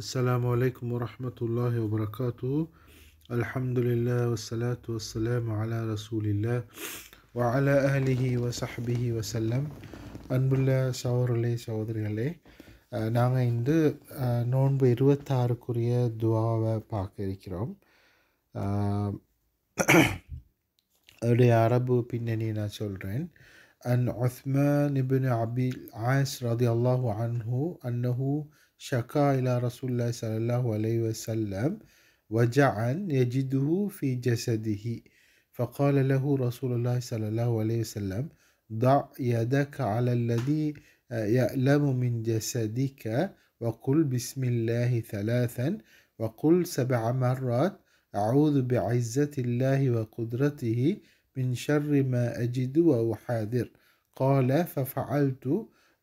السلام عليكم ورحمة الله وبركاته الحمد لله والصلاة والسلام على رسول الله وعلى أهله وصحبه وسلم لي சகோதரர்களே சகோதரிகளே நாங்கள் இன்று நோன்பு இருபத்தாறுக்குரிய துவாவை பார்க்க இருக்கிறோம் அதோடைய அரபு பின்னணி நான் சொல்கிறேன் أن عثمان بن عبد العاص رضي الله عنه أنه شكا إلى رسول الله صلى الله عليه وسلم وجعا يجده في جسده فقال له رسول الله صلى الله عليه وسلم ضع يدك على الذي آه، يألم من جسدك وقل بسم الله ثلاثا وقل سبع مرات أعوذ بعزة الله وقدرته من شر ما أجد وأحاذر قال ففعلت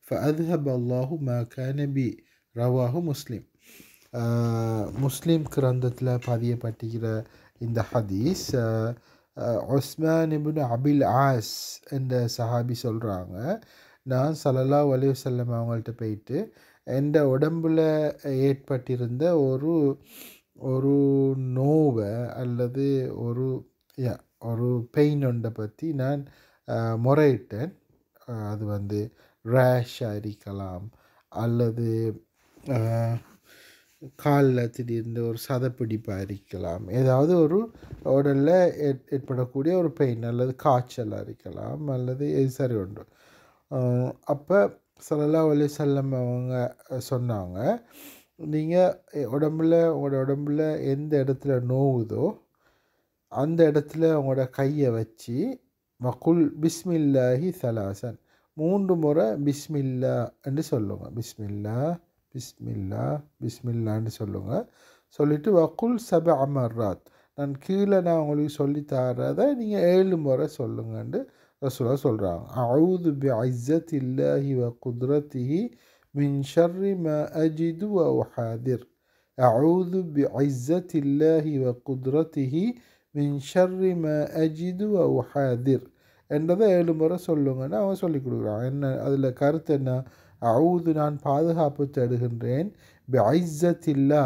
فأذهب الله ما كان بي ரவாஹு முஸ்லீம் முஸ்லீம் கிரந்தத்தில் பதியப்பட்டுகிற இந்த ஹதீஸ் ஒஸ்மான் இபின் அபில் ஆஸ் என்ற சஹாபி சொல்கிறாங்க நான் சலல்லா வலிவு செல்லம் அவங்கள்ட்ட போயிட்டு எந்த உடம்பில் ஏற்பட்டிருந்த ஒரு ஒரு நோவை அல்லது ஒரு ஒரு பெயின் ஒன்றை பற்றி நான் முறையிட்டேன் அது வந்து ரேஷாக இருக்கலாம் அல்லது காலில் திடீர்னு ஒரு சதப்பிடிப்பு அரிக்கலாம் ஏதாவது ஒரு உடலில் ஏற்படக்கூடிய ஒரு பெயின் அல்லது காய்ச்சல் அரிக்கலாம் அல்லது எது சரி உண்டு அப்போ சலல்லா வலி செல்லம் அவங்க சொன்னாங்க நீங்கள் உடம்புல உங்களோட உடம்புல எந்த இடத்துல நோவுதோ அந்த இடத்துல உங்களோட கையை வச்சு மக்குள் பிஸ்மில்லாஹி சலாசன் மூன்று முறை பிஸ்மில்லா என்று சொல்லுங்க பிஸ்மில்லா பிஸ்மில்லா பிஸ்மில்லான்னு சொல்லுங்கள் சொல்லிவிட்டு வக்குல் சப அமர்ராத் நான் கீழே நான் உங்களுக்கு சொல்லி தரதை நீங்கள் ஏழு முறை சொல்லுங்கன்ட்டு ரசூலா சொல்கிறாங்க அவுது பி ஐசத் இல்லாஹி வ குத்ரத்திஹி மின் ஷர்ரி ம அஜிது வ ஹாதிர் அவுது பி ஐசத் இல்லாஹி வ குத்ரத்திஹி மின் ஷர்ரி ம அஜிது வ ஹாதிர் என்றதை ஏழு முறை சொல்லுங்கன்னு அவன் சொல்லி கொடுக்குறான் என்ன அதில் கருத்து என்ன அவுது நான் பாதுகாப்பு தருகின்றேன் பிஐஸத்தில்லா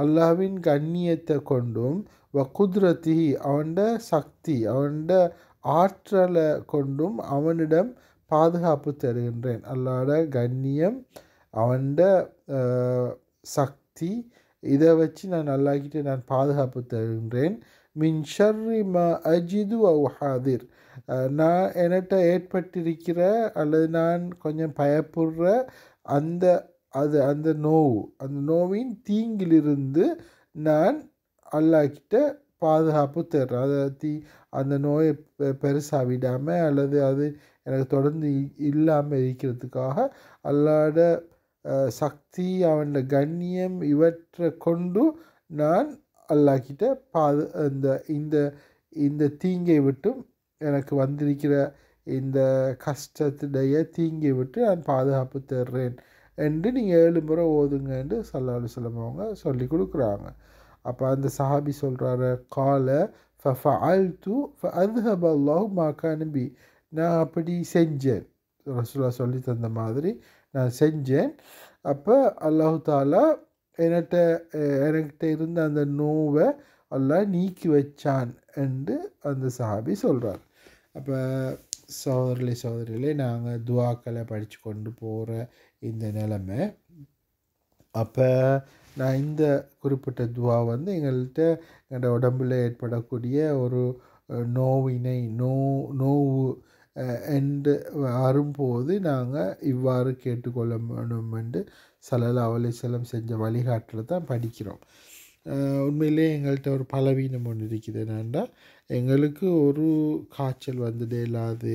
அல்லாவின் கண்ணியத்தை கொண்டும் வ குதிரத்தி அவன்ட சக்தி அவன்ட ஆற்றலை கொண்டும் அவனிடம் பாதுகாப்பு தருகின்றேன் அல்லாட கண்ணியம் அவன்ட சக்தி இதை வச்சு நான் நல்லாக்கிட்டு நான் பாதுகாப்பு தருகின்றேன் மின் ஷர்ரி மா அஜிது அவு ஹாதிர் நான் என்கிட்ட ஏற்பட்டிருக்கிற அல்லது நான் கொஞ்சம் பயப்படுற அந்த அது அந்த நோவு அந்த நோவின் தீங்கிலிருந்து நான் அல்லாக்கிட்ட பாதுகாப்பு தேடுறேன் அதை தீ அந்த நோயை பெருசாக விடாமல் அல்லது அது எனக்கு தொடர்ந்து இல்லாமல் இருக்கிறதுக்காக அல்லாட சக்தி அவனோட கண்ணியம் இவற்றை கொண்டு நான் அல்லாக்கிட்ட பாது இந்த இந்த இந்த தீங்கை விட்டும் எனக்கு வந்திருக்கிற இந்த கஷ்டத்துடைய தீங்கை விட்டு நான் பாதுகாப்பு தர்றேன் என்று நீங்கள் ஏழு முறை ஓதுங்க என்று சல்லாஹ் சொல்லம் அவங்க சொல்லி கொடுக்குறாங்க அப்போ அந்த சஹாபி சொல்கிறாரு கால ஃப அல் து ஃப அதுஹப் மாக்கானுபி நான் அப்படி செஞ்சேன் ரசூலா சொல்லி தந்த மாதிரி நான் செஞ்சேன் அப்போ அல்லாஹு தாலா என்கிட்ட என்கிட்ட இருந்த அந்த நோவை எல்லாம் நீக்கி வச்சான் என்று அந்த சஹாபி சொல்கிறார் அப்போ சோதரிலே சோதரிலே நாங்கள் துவாக்களை படித்து கொண்டு போகிற இந்த நிலமை அப்போ நான் இந்த குறிப்பிட்ட துவா வந்து எங்கள்கிட்ட எங்கள்கிட்ட உடம்பில் ஏற்படக்கூடிய ஒரு நோவினை நோ நோவு என்று வரும்போது நாங்கள் இவ்வாறு கேட்டுக்கொள்ள வேணும் என்று சலலா அலிசலம் செஞ்ச வழிகாட்டில் தான் படிக்கிறோம் உண்மையிலே எங்கள்கிட்ட ஒரு பலவீனம் ஒன்று இருக்குது என்னென்னா எங்களுக்கு ஒரு காய்ச்சல் வந்துட்டே இல்லாது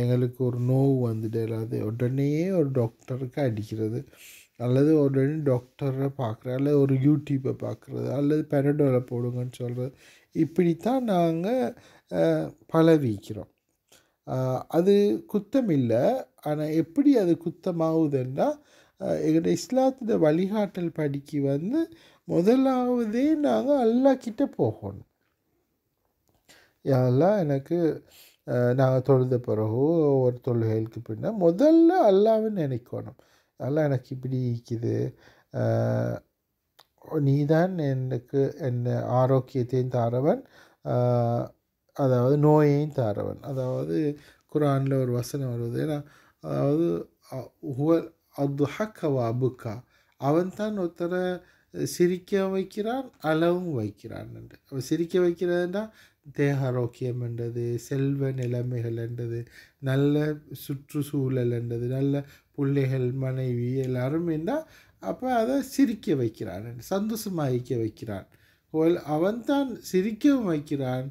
எங்களுக்கு ஒரு நோவு வந்துட்டே இல்லாது உடனே ஒரு டாக்டருக்கு அடிக்கிறது அல்லது உடனே டாக்டரை பார்க்குறது அல்லது ஒரு யூடியூப்பை பார்க்குறது அல்லது பெரடோலை போடுங்கன்னு சொல்கிறது இப்படி தான் நாங்கள் வீக்கிறோம் அது குத்தம் இல்லை ஆனால் எப்படி அது குத்தமாகுதுன்னா எங்களோட இஸ்லாத்தோட வழிகாட்டல் படிக்கு வந்து முதலாவதே நாங்கள் அல்லா கிட்டே போகணும் யாரெல்லாம் எனக்கு நாங்கள் தொழுத பிறகு ஒரு தொழுகைகளுக்கு பின்னால் முதல்ல அல்லாவை நினைக்கணும் அதெல்லாம் எனக்கு இப்படி இருக்குது நீதான் எனக்கு என்ன ஆரோக்கியத்தையும் தாரவன் அதாவது நோயையும் தாரவன் அதாவது குரானில் ஒரு வசனம் வருவது ஏன்னா அதாவது அது ஹக்கவா அபுக்கா அவன் தான் ஒருத்தரை சிரிக்க வைக்கிறான் அளவும் வைக்கிறான் என்று அவன் சிரிக்க வைக்கிறதுனா தேக ஆரோக்கியம் என்றது செல்வ நிலைமைகள் என்றது நல்ல சுற்றுச்சூழல் என்றது நல்ல பிள்ளைகள் மனைவி எல்லாரும் இருந்தால் அப்போ அதை சிரிக்க வைக்கிறான் சந்தோஷமாக வைக்க வைக்கிறான் அவன் தான் சிரிக்கவும் வைக்கிறான்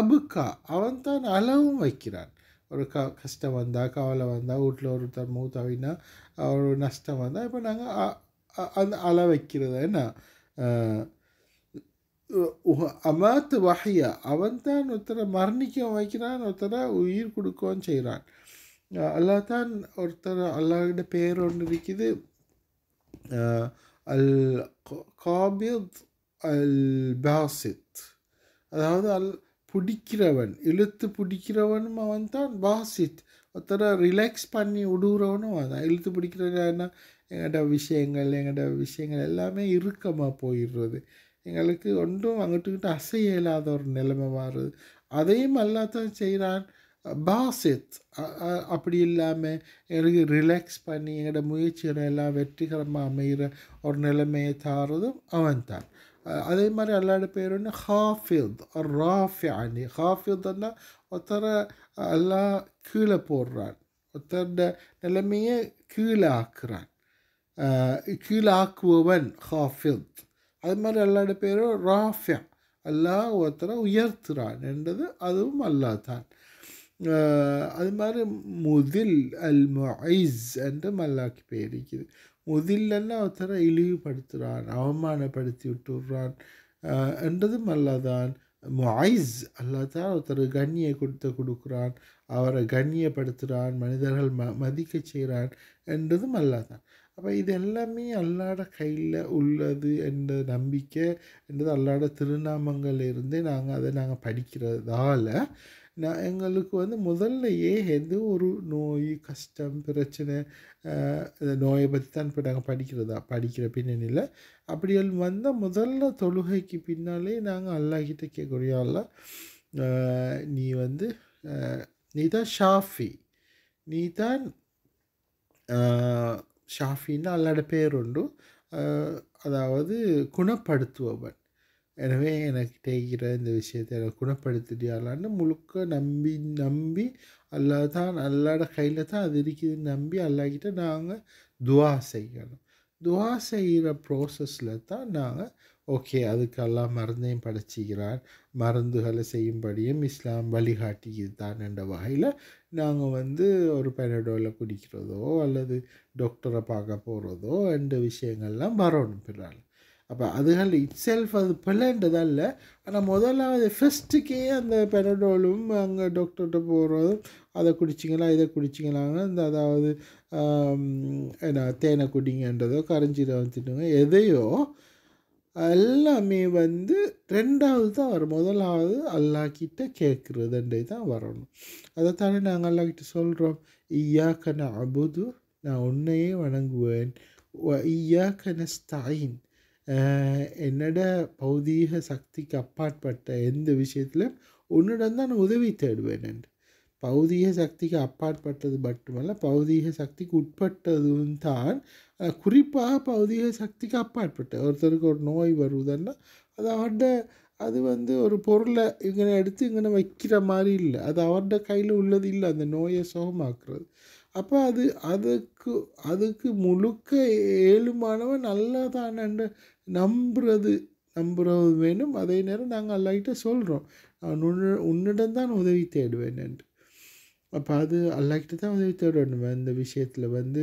அபுக்கா அவன் தான் அளவும் வைக்கிறான் ஒரு க கஷ்டம் வந்தால் கவலை வந்தால் வீட்டில் ஒருத்தர் மூத்தவினா ஒரு நஷ்டம் வந்தால் இப்போ நாங்கள் அந்த அள வைக்கிறது என்ன அமாத்து வகையா அவன் தான் ஒருத்தரை மரணிக்க வைக்கிறான் ஒருத்தரை உயிர் கொடுக்கவும் செய்கிறான் அல்லா தான் ஒருத்தர் அல்லாஹிட பேர் ஒன்று இருக்குது அல் காபித் அல் பாசித் அதாவது அல் பிடிக்கிறவன் இழுத்து பிடிக்கிறவனும் அவன் தான் வாசித் ஒருத்தரை ரிலாக்ஸ் பண்ணி விடுகிறவனும் அவன் தான் இழுத்து பிடிக்கிறதுனா எங்கள்கிட்ட விஷயங்கள் எங்கள்கிட்ட விஷயங்கள் எல்லாமே இறுக்கமாக போயிடுறது எங்களுக்கு ஒன்றும் அங்கிட்டுக்கிட்ட அசைய இல்லாத ஒரு நிலைமை மாறுது அதையும் எல்லாத்தையும் செய்கிறான் பாசித் அப்படி இல்லாமல் எங்களுக்கு ரிலாக்ஸ் பண்ணி எங்களோட முயற்சிகளை எல்லாம் வெற்றிகரமாக அமைகிற ஒரு நிலைமையை தாரதும் அவன் தான் அதே மாதிரி அல்லாட பேர் வந்து ஹாஃபித் ராஃபி அணி ஹாஃபித்னா ஒருத்தரை எல்லாம் கீழே போடுறான் ஒருத்தருடைய நிலைமையை கீழே ஆக்குறான் கீழே ஆக்குவன் ஹாஃபித் அது மாதிரி அல்லாட பேரும் ராஃபியா அல்லா ஒருத்தரை உயர்த்துறான் என்றது அதுவும் அல்லா தான் அது மாதிரி முதில் அல் மொய்ஸ் என்று மல்லாக்கு பேர் இருக்குது முதில்லன்னா ஒருத்தரை இழிவுபடுத்துகிறான் அவமானப்படுத்தி விட்டுறான் என்றதும் அல்லாதான் முய்ஸ் அல்லாதான் ஒருத்தர் கண்ணியை கொடுத்து கொடுக்குறான் அவரை கண்ணியப்படுத்துகிறான் மனிதர்கள் ம மதிக்க செய்கிறான் என்றதும் அல்லாதான் அப்போ இது எல்லாமே அல்லாட கையில் உள்ளது என்ற நம்பிக்கை என்றது அல்லாட திருநாமங்கள் இருந்தே நாங்கள் அதை நாங்கள் படிக்கிறதால நான் எங்களுக்கு வந்து முதல்லையே எந்த ஒரு நோய் கஷ்டம் பிரச்சனை இந்த நோயை பற்றி தான் இப்போ நாங்கள் படிக்கிறதா படிக்கிற பின்னணியில் அப்படிகள் வந்தால் முதல்ல தொழுகைக்கு பின்னாலே நாங்கள் அல்லாஹிட்ட கேட்குறிய அல்லா நீ வந்து நீ தான் ஷாஃபி நீ தான் ஷாஃபின்னு அல்லாட பேருண்டு அதாவது குணப்படுத்துபவன் எனவே எனக்கு தேய்கிற இந்த விஷயத்தை எனக்கு குணப்படுத்திட்டு முழுக்க நம்பி நம்பி அல்லா தான் அல்லாட கையில் தான் அது இருக்குதுன்னு நம்பி அல்லாக்கிட்ட நாங்கள் துவா செய்யணும் துவா செய்கிற ப்ராசஸில் தான் நாங்கள் ஓகே அதுக்கெல்லாம் மருந்தையும் படைச்சிக்கிறார் மருந்துகளை செய்யும்படியும் இஸ்லாம் வழிகாட்டிக்கு தான் என்ற வகையில் நாங்கள் வந்து ஒரு பெனடோவில் குடிக்கிறதோ அல்லது டாக்டரை பார்க்க போகிறதோ என்ற விஷயங்கள்லாம் வரணும் பிறால் அப்போ அதுகள் இட் செல்ஃப் அது இல்லை ஆனால் முதலாவது ஃபஸ்ட்டுக்கே அந்த பெரடோலும் அங்கே டாக்டர்கிட்ட போகிறதும் அதை குடிச்சிங்களா இதை குடிச்சிங்களாங்கன்னா இந்த அதாவது என்ன தேனை குடிங்கன்றதோ கரைஞ்சீரகம் திட்டுங்க எதையோ எல்லாமே வந்து ரெண்டாவது தான் வரும் முதலாவது அல்லாக்கிட்ட கேட்குறதுன்றே தான் வரணும் அதை தானே நாங்கள் அல்லாக்கிட்ட சொல்கிறோம் ஐயா கண்ண அபுது நான் உன்னையே வணங்குவேன் கண்ண ஸ்தாயின் என்னோட பௌதீக சக்திக்கு அப்பாற்பட்ட எந்த விஷயத்தில் உன்னிடம் தான் உதவி தேடுவேன் என்று பௌதீக சக்திக்கு அப்பாற்பட்டது மட்டுமல்ல பௌதீக சக்திக்கு உட்பட்டதும் தான் குறிப்பாக பௌதீக சக்திக்கு அப்பாற்பட்ட ஒருத்தருக்கு ஒரு நோய் வருவதுன்னா அது அவர்கிட்ட அது வந்து ஒரு பொருளை இங்கே எடுத்து இங்கே வைக்கிற மாதிரி இல்லை அது அவர்கிட்ட கையில் உள்ளது இல்லை அந்த நோயை சுகமாக்குறது அப்போ அது அதுக்கு அதுக்கு முழுக்க ஏழுமானவன் நல்லதான நம்புறது நம்புறது வேணும் அதே நேரம் நாங்கள் அல்லாக்கிட்ட சொல்கிறோம் நான் உன்னு உன்னிடம் தான் உதவி தேடுவேன் என்று அப்போ அது அல்லாக்கிட்ட தான் உதவி தேட இந்த விஷயத்தில் வந்து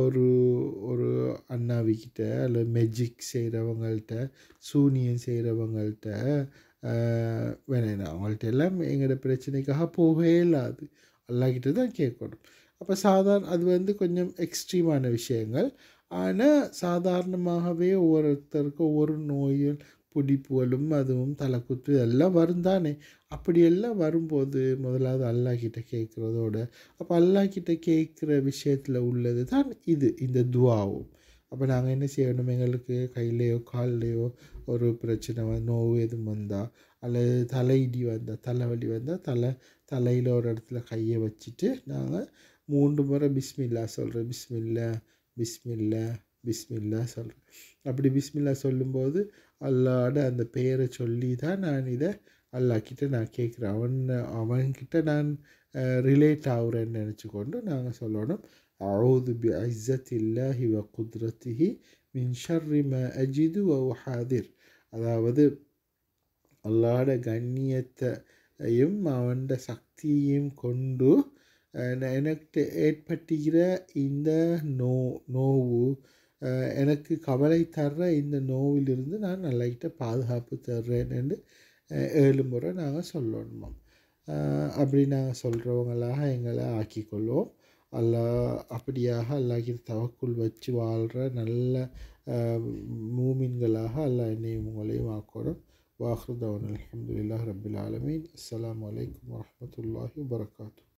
ஒரு ஒரு அண்ணாவிக்கிட்ட அல்லது மெஜிக் செய்கிறவங்கள்ட்ட சூனியம் செய்கிறவங்கள்ட்ட வேணா அவங்கள்ட்ட எல்லாம் எங்களோட பிரச்சனைக்காக போகவே இல்லாது அல்லாக்கிட்ட தான் கேட்கணும் அப்போ சாதாரண அது வந்து கொஞ்சம் எக்ஸ்ட்ரீமான விஷயங்கள் ஆனால் சாதாரணமாகவே ஒவ்வொருத்தருக்கும் ஒவ்வொரு நோயும் பிடிப்புகளும் அதுவும் தலைக்குத்து எல்லாம் வரும் தானே அப்படியெல்லாம் வரும்போது முதலாவது அல்லாஹ்கிட்ட கேட்குறதோட அப்போ அல்லாஹ்கிட்ட கேட்குற விஷயத்தில் உள்ளது தான் இது இந்த துவாவும் அப்போ நாங்கள் என்ன செய்யணும் எங்களுக்கு கையிலையோ கால்லையோ ஒரு பிரச்சனை வந்து நோவு எதுவும் வந்தால் அல்லது தலையிடி வந்தால் தலைவலி வந்தால் தலை தலையில் ஒரு இடத்துல கையை வச்சுட்டு நாங்கள் மூன்று முறை பிஸ்மில்லா சொல்கிறோம் பிஸ்மில்லா பிஸ்மில்லா பிஸ்மில்லா சொல்கிறேன் அப்படி பிஸ்மில்லா சொல்லும்போது அல்லாட அந்த பெயரை சொல்லி தான் நான் இதை அல்லாக்கிட்ட நான் கேட்குறேன் அவன் அவன்கிட்ட நான் ரிலேட் ஆகுறேன்னு நினச்சிக்கொண்டு நாங்கள் சொல்லணும் அவுது பி ஐசத் இல்லாஹி வ குத்ரத்திஹி மின் ஷர்ரி ம அஜிது வ ஹாதிர் அதாவது அல்லாட கண்ணியத்தையும் அவன்ட சக்தியையும் கொண்டு எனக்கு ஏற்பட்டுகிற இந்த நோ நோவு எனக்கு கவலை தர்ற இந்த நோவிலிருந்து நான் நல்லாக்கிட்ட பாதுகாப்பு தர்றேன் என்று ஏழு முறை நாங்கள் சொல்லணுமா அப்படி நாங்கள் சொல்கிறவங்களாக எங்களை ஆக்கிக்கொள்வோம் அல்லா அப்படியாக அல்லாஹின் தவக்குள் வச்சு வாழ்கிற நல்ல மூமின்களாக அல்லா என்னையும் உங்களையும் ஆக்கிறோம் வாஹ்ருதவன் அலமதுல்லா ரபுல் ஆலமீன் அஸ்லாம் வலைக்கம் வரமத்துல்லாஹி வரகாத்து